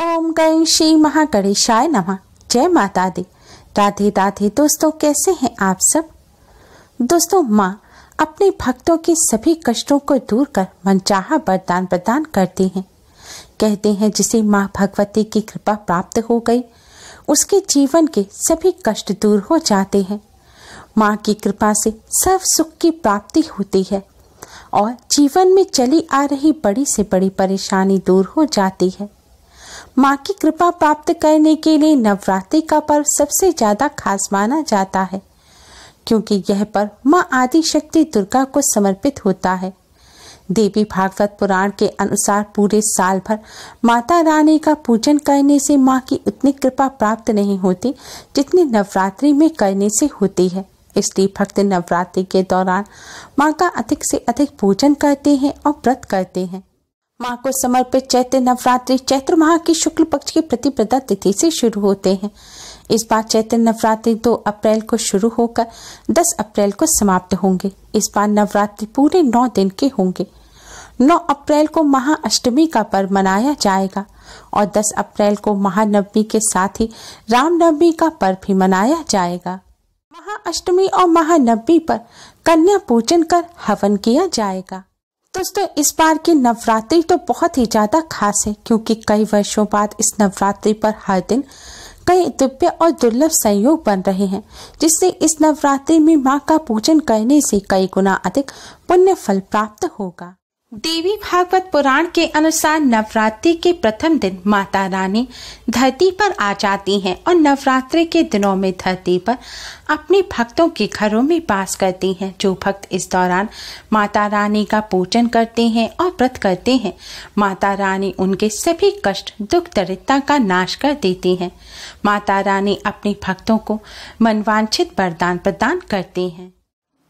ओम गण श्री महागणेशाय नमः जय माता दी राधे राधे दोस्तों कैसे हैं आप सब दोस्तों माँ अपने भक्तों के सभी कष्टों को दूर कर मनचाहा वरदान प्रदान करती हैं कहते हैं जिसे माँ भगवती की कृपा प्राप्त हो गई उसके जीवन के सभी कष्ट दूर हो जाते हैं माँ की कृपा से सब सुख की प्राप्ति होती है और जीवन में चली आ रही बड़ी से बड़ी परेशानी दूर हो जाती है माँ की कृपा प्राप्त करने के लिए नवरात्रि का पर्व सबसे ज्यादा खास माना जाता है क्योंकि यह पर्व माँ आदि शक्ति दुर्गा को समर्पित होता है देवी भागवत पुराण के अनुसार पूरे साल भर माता रानी का पूजन करने से माँ की उतनी कृपा प्राप्त नहीं होती जितनी नवरात्रि में करने से होती है इसलिए भक्त नवरात्रि के दौरान माँ का अधिक से अधिक पूजन करते हैं और व्रत करते हैं माँ को समर्पित चैत्र नवरात्रि चैत्र माह की शुक्ल पक्ष की प्रतिपदा तिथि से शुरू होते हैं इस बार चैत्र नवरात्रि 2 अप्रैल को शुरू होकर 10 अप्रैल को समाप्त होंगे इस बार नवरात्रि पूरे नौ दिन के होंगे 9 अप्रैल को महाअष्टमी का पर्व मनाया जाएगा और 10 अप्रैल को महानवमी के साथ ही रामनवमी का पर्व भी मनाया जाएगा महाअष्टमी और महानवमी पर कन्या पूजन कर हवन किया जाएगा दोस्तों इस बार की नवरात्रि तो बहुत ही ज़्यादा खास है क्योंकि कई वर्षों बाद इस नवरात्रि पर हर दिन कई दिव्य और दुर्लभ संयोग बन रहे हैं जिससे इस नवरात्रि में माँ का पूजन करने से कई गुना अधिक पुण्य फल प्राप्त होगा देवी भागवत पुराण के अनुसार नवरात्रि के प्रथम दिन माता रानी धरती पर आ जाती हैं और नवरात्रि के दिनों में धरती पर अपने भक्तों के घरों में पास करती हैं जो भक्त इस दौरान माता रानी का पूजन करते हैं और व्रत करते हैं माता रानी उनके सभी कष्ट दुख दरिद्रता का नाश कर देती हैं माता रानी अपने भक्तों को मनवांछित वरदान प्रदान करती हैं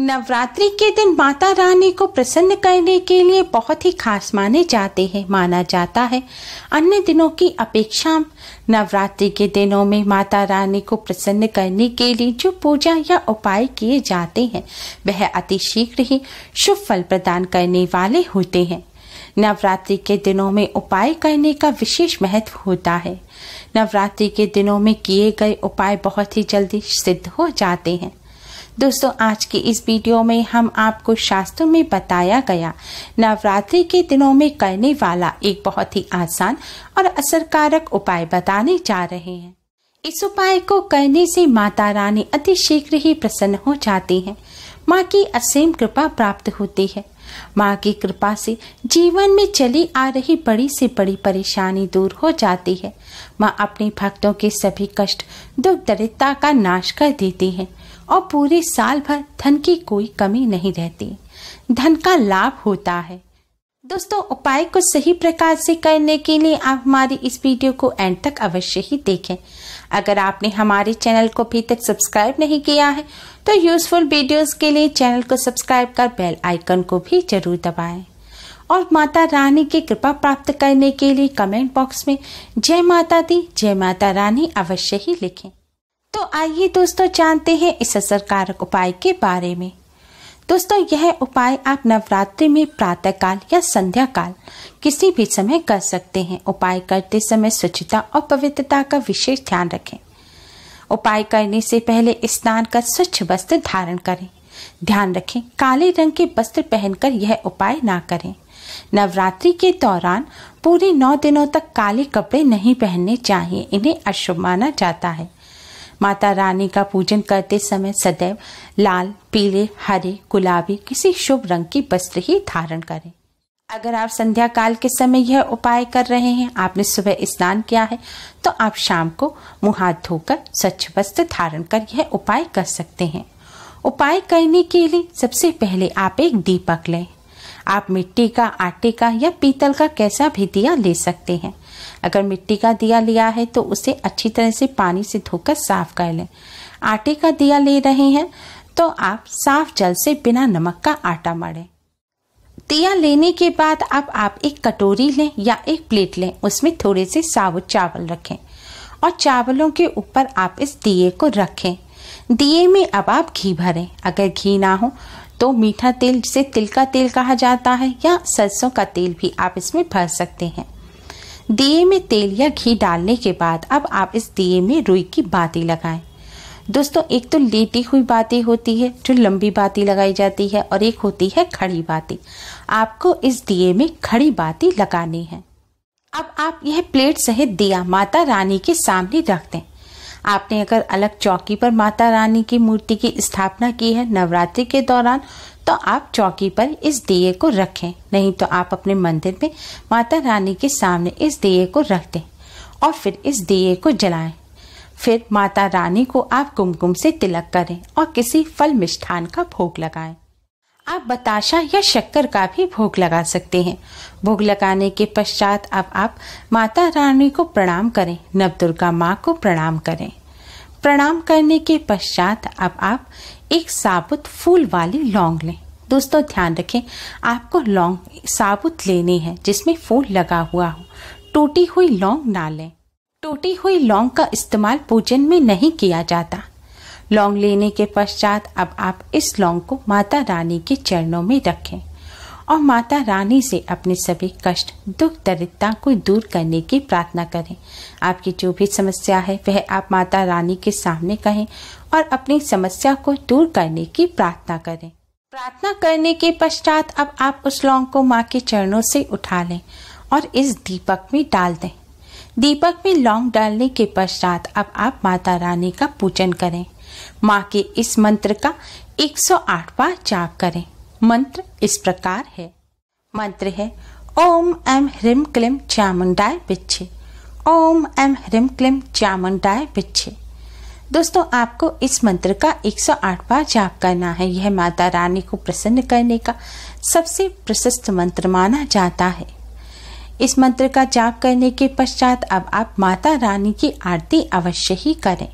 नवरात्रि के दिन माता रानी को प्रसन्न करने के लिए बहुत ही खास माने जाते हैं माना जाता है अन्य दिनों की अपेक्षा नवरात्रि के दिनों में माता रानी को प्रसन्न करने के लिए जो पूजा या उपाय किए जाते हैं वह अति शीघ्र ही शुभ फल प्रदान करने वाले होते हैं नवरात्रि के दिनों में उपाय करने का विशेष महत्व होता है नवरात्रि के दिनों में किए गए उपाय बहुत ही जल्दी सिद्ध हो जाते हैं दोस्तों आज की इस वीडियो में हम आपको शास्त्रों में बताया गया नवरात्रि के दिनों में करने वाला एक बहुत ही आसान और असरकारक उपाय बताने जा रहे हैं इस उपाय को करने से माता रानी अति शीघ्र ही प्रसन्न हो जाती हैं माँ की असीम कृपा प्राप्त होती है माँ की कृपा से जीवन में चली आ रही बड़ी से बड़ी परेशानी दूर हो जाती है माँ अपने भक्तों के सभी कष्ट दुख दरिद्रता का नाश कर देती है और पूरे साल भर धन की कोई कमी नहीं रहती धन का लाभ होता है दोस्तों उपाय को सही प्रकार से करने के लिए आप हमारी इस वीडियो को एंड तक अवश्य ही देखें अगर आपने हमारे चैनल को अभी तक सब्सक्राइब नहीं किया है तो यूजफुल वीडियोस के लिए चैनल को सब्सक्राइब कर बेल आइकन को भी जरूर दबाएं और माता रानी की कृपा प्राप्त करने के लिए कमेंट बॉक्स में जय माता दी जय माता रानी अवश्य ही लिखें तो आइए दोस्तों जानते हैं इस असरकारक उपाय के बारे में दोस्तों यह उपाय आप नवरात्रि में प्रातः काल या संध्या काल किसी भी समय कर सकते हैं उपाय करते समय स्वच्छता और पवित्रता का विशेष ध्यान रखें उपाय करने से पहले स्नान कर स्वच्छ वस्त्र धारण करें ध्यान रखें काले रंग के वस्त्र पहनकर यह उपाय ना करें नवरात्रि के दौरान पूरे नौ दिनों तक काले कपड़े नहीं पहनने चाहिए इन्हें अशुभ माना जाता है माता रानी का पूजन करते समय सदैव लाल पीले हरे गुलाबी किसी शुभ रंग की वस्त्र ही धारण करें अगर आप संध्या काल के समय यह उपाय कर रहे हैं आपने सुबह स्नान किया है तो आप शाम को मुंह हाथ धोकर स्वच्छ वस्त्र धारण कर यह उपाय कर सकते हैं उपाय करने के लिए सबसे पहले आप एक दीपक लें आप मिट्टी का आटे का या पीतल का कैसा भी दिया ले सकते हैं अगर मिट्टी का दिया लिया है तो उसे अच्छी तरह से पानी से धोकर साफ कर लें आटे का दिया ले रहे हैं तो आप साफ जल से बिना नमक का आटा मारें दिया लेने के बाद अब आप एक कटोरी लें या एक प्लेट लें उसमें थोड़े से साबुत चावल रखें और चावलों के ऊपर आप इस दिए को रखें दिए में अब आप घी भरें अगर घी ना हो तो मीठा तेल जिसे तिल का तेल कहा जाता है या सरसों का तेल भी आप इसमें भर सकते हैं दिए में तेल या घी डालने के बाद अब आप इस दिए में रुई की बाती लगाएं दोस्तों एक तो लेटी हुई बाती होती है जो लंबी बाती लगाई जाती है और एक होती है खड़ी बाती आपको इस दिए में खड़ी बाती लगानी है अब आप यह प्लेट सहित दिया माता रानी के सामने रख दें आपने अगर अलग चौकी पर माता रानी की मूर्ति की स्थापना की है नवरात्रि के दौरान तो आप चौकी पर इस दिए को रखें नहीं तो आप अपने मंदिर में माता रानी के सामने इस दिए को रख दें और फिर इस दिए को जलाएं फिर माता रानी को आप कुमकुम से तिलक करें और किसी फल मिष्ठान का भोग लगाएं आप बताशा या शक्कर का भी भोग लगा सकते हैं भोग लगाने के पश्चात अब आप माता रानी को प्रणाम करें नव दुर्गा माँ को प्रणाम करें प्रणाम करने के पश्चात अब आप एक साबुत फूल वाली लौंग लें दोस्तों ध्यान रखें आपको लौंग साबुत लेनी है जिसमें फूल लगा हुआ हो टूटी हुई लौंग ना लें टूटी हुई लौंग का इस्तेमाल पूजन में नहीं किया जाता लौंग लेने के पश्चात अब आप इस लौंग को माता रानी के चरणों में रखें और माता रानी से अपने सभी कष्ट दुख दरिद्रता को दूर करने की प्रार्थना करें आपकी जो भी समस्या है वह आप माता रानी के सामने कहें और अपनी समस्या को दूर करने की प्रार्थना करें प्रार्थना करने के पश्चात अब आप उस लौंग को माँ के चरणों से उठा लें और इस दीपक में डाल दें दीपक में लौंग डालने के पश्चात अब आप माता रानी का पूजन करें माँ के इस मंत्र का 108 बार जाप करें मंत्र इस प्रकार है मंत्र है ओम एम ह्रीम क्लीम चामुंडाय पिछे ओम एम ह्रीम क्लीम चामुंडाय पिछे दोस्तों आपको इस मंत्र का 108 बार जाप करना है यह माता रानी को प्रसन्न करने का सबसे प्रशस्त मंत्र माना जाता है इस मंत्र का जाप करने के पश्चात अब आप माता रानी की आरती अवश्य ही करें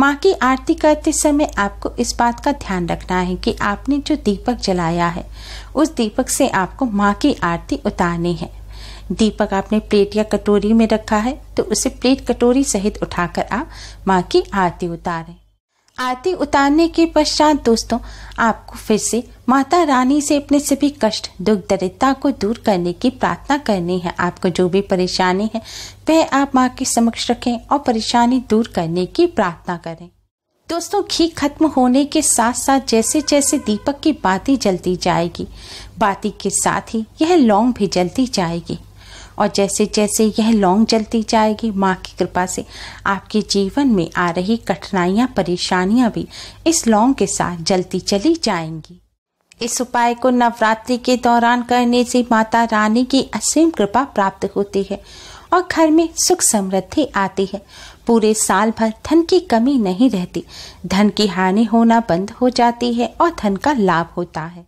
माँ की आरती करते समय आपको इस बात का ध्यान रखना है कि आपने जो दीपक जलाया है उस दीपक से आपको माँ की आरती उतारनी है दीपक आपने प्लेट या कटोरी में रखा है तो उसे प्लेट कटोरी सहित उठाकर आप माँ की आरती उतारें आरती उतारने के पश्चात दोस्तों आपको फिर से माता रानी से अपने सभी कष्ट दुख दरिद्रता को दूर करने की प्रार्थना करनी है आपको जो भी परेशानी है वह आप माँ के समक्ष रखें और परेशानी दूर करने की प्रार्थना करें दोस्तों घी खत्म होने के साथ साथ जैसे जैसे दीपक की बाती जलती जाएगी बाती के साथ ही यह लौंग भी जलती जाएगी और जैसे जैसे यह लौंग जलती जाएगी माँ की कृपा से आपके जीवन में आ रही कठिनाइयाँ परेशानियाँ भी इस लौंग के साथ जलती चली जाएंगी इस उपाय को नवरात्रि के दौरान करने से माता रानी की असीम कृपा प्राप्त होती है और घर में सुख समृद्धि आती है पूरे साल भर धन की कमी नहीं रहती धन की हानि होना बंद हो जाती है और धन का लाभ होता है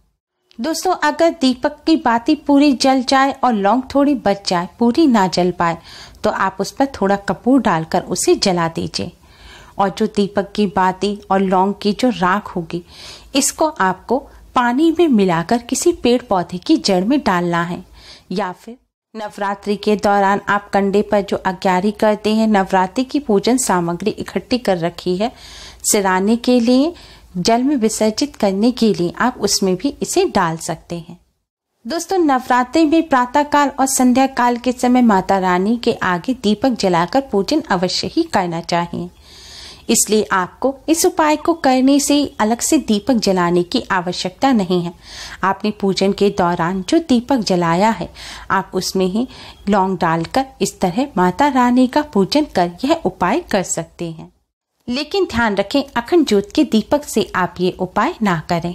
दोस्तों अगर दीपक की बाती पूरी जल जाए और लौंग थोड़ी बच जाए पूरी ना जल पाए तो आप उस पर थोड़ा कपूर डालकर उसे जला दीजिए और जो दीपक की बाती और लौंग की जो राख होगी इसको आपको पानी में मिलाकर किसी पेड़ पौधे की जड़ में डालना है या फिर नवरात्रि के दौरान आप कंडे पर जो अग्यारी करते हैं नवरात्रि की पूजन सामग्री इकट्ठी कर रखी है सिराने के लिए जल में विसर्जित करने के लिए आप उसमें भी इसे डाल सकते हैं दोस्तों नवरात्रि में प्रातः काल और संध्या काल के समय माता रानी के आगे दीपक जलाकर पूजन अवश्य ही करना चाहिए इसलिए आपको इस उपाय को करने से अलग से दीपक जलाने की आवश्यकता नहीं है आपने पूजन के दौरान जो दीपक जलाया है आप उसमें ही लौंग डालकर इस तरह माता रानी का पूजन कर यह उपाय कर सकते हैं लेकिन ध्यान रखें अखंड ज्योत के दीपक से आप ये उपाय ना करें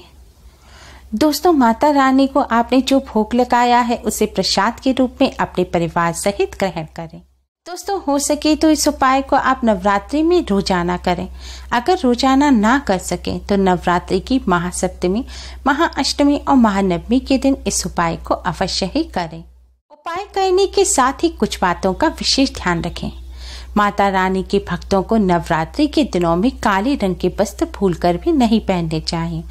दोस्तों माता रानी को आपने जो भोग लगाया है उसे प्रसाद के रूप में अपने परिवार सहित ग्रहण करें दोस्तों हो सके तो इस उपाय को आप नवरात्रि में रोजाना करें अगर रोजाना ना कर सके तो नवरात्रि की महासप्तमी महाअष्टमी और महानवमी के दिन इस उपाय को अवश्य ही करें उपाय करने के साथ ही कुछ बातों का विशेष ध्यान रखें माता रानी के भक्तों को नवरात्रि के दिनों में काले रंग के वस्त्र भूलकर भी नहीं पहनने चाहिए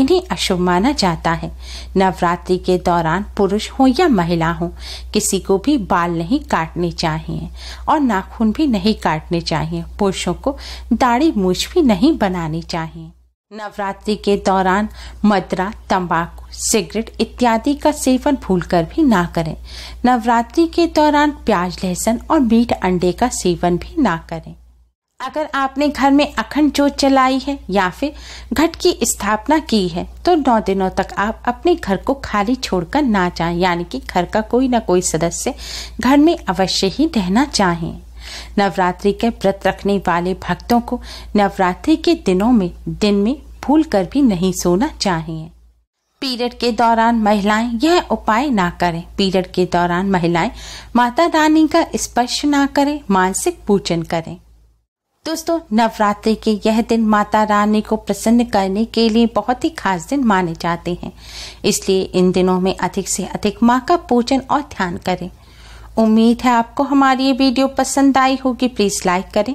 इन्हें अशुभ माना जाता है नवरात्रि के दौरान पुरुष हो या महिला हो किसी को भी बाल नहीं काटने चाहिए और नाखून भी नहीं काटने चाहिए पुरुषों को दाढ़ी मूछ भी नहीं बनानी चाहिए नवरात्रि के दौरान मदरा तंबाकू सिगरेट इत्यादि का सेवन भूलकर भी ना करें नवरात्रि के दौरान प्याज लहसुन और मीट अंडे का सेवन भी ना करें अगर आपने घर में अखंड जोत चलाई है या फिर घट की स्थापना की है तो नौ दिनों तक आप अपने घर को खाली छोड़कर ना जाएं यानी कि घर का कोई ना कोई सदस्य घर में अवश्य ही रहना चाहें नवरात्रि के व्रत रखने वाले भक्तों को नवरात्रि के दिनों में दिन में भूल कर भी नहीं सोना चाहिए पीरियड के दौरान महिलाएं यह उपाय ना करें पीरियड के दौरान महिलाएं माता रानी का स्पर्श ना करें मानसिक पूजन करें दोस्तों नवरात्रि के यह दिन माता रानी को प्रसन्न करने के लिए बहुत ही खास दिन माने जाते हैं इसलिए इन दिनों में अधिक से अधिक माँ का पूजन और ध्यान करें उम्मीद है आपको हमारी ये वीडियो पसंद आई होगी प्लीज़ लाइक करें